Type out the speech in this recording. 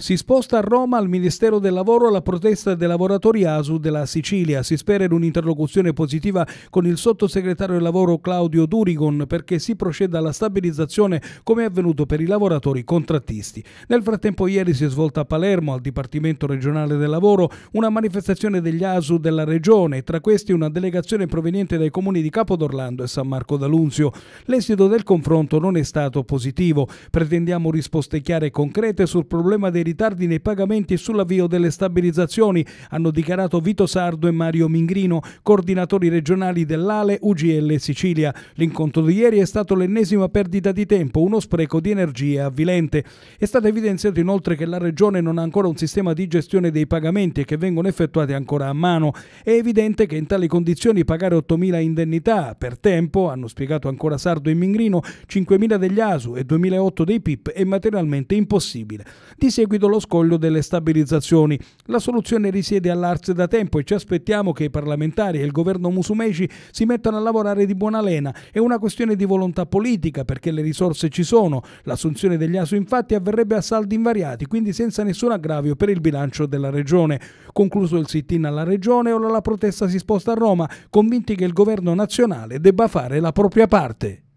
Si sposta a Roma al Ministero del Lavoro la protesta dei lavoratori ASU della Sicilia. Si spera in un'interlocuzione positiva con il sottosegretario del lavoro Claudio Durigon perché si proceda alla stabilizzazione come è avvenuto per i lavoratori contrattisti. Nel frattempo ieri si è svolta a Palermo al Dipartimento regionale del lavoro una manifestazione degli ASU della regione e tra questi una delegazione proveniente dai comuni di Capodorlando e San Marco d'Alunzio. L'esito del confronto non è stato positivo. Pretendiamo risposte chiare e concrete sul problema dei ritardi nei pagamenti e sull'avvio delle stabilizzazioni, hanno dichiarato Vito Sardo e Mario Mingrino, coordinatori regionali dell'ALE UGL Sicilia. L'incontro di ieri è stato l'ennesima perdita di tempo, uno spreco di energia avvilente. È stato evidenziato inoltre che la Regione non ha ancora un sistema di gestione dei pagamenti e che vengono effettuati ancora a mano. È evidente che in tali condizioni pagare 8.000 indennità per tempo, hanno spiegato ancora Sardo e Mingrino, 5.000 degli ASU e 2.008 dei PIP è materialmente impossibile. Di seguito seguito lo scoglio delle stabilizzazioni. La soluzione risiede all'Arse da tempo e ci aspettiamo che i parlamentari e il governo Musumeci si mettano a lavorare di buona lena. È una questione di volontà politica perché le risorse ci sono. L'assunzione degli ASU infatti avverrebbe a saldi invariati, quindi senza nessun aggravio per il bilancio della regione. Concluso il sit-in alla regione, ora la protesta si sposta a Roma, convinti che il governo nazionale debba fare la propria parte.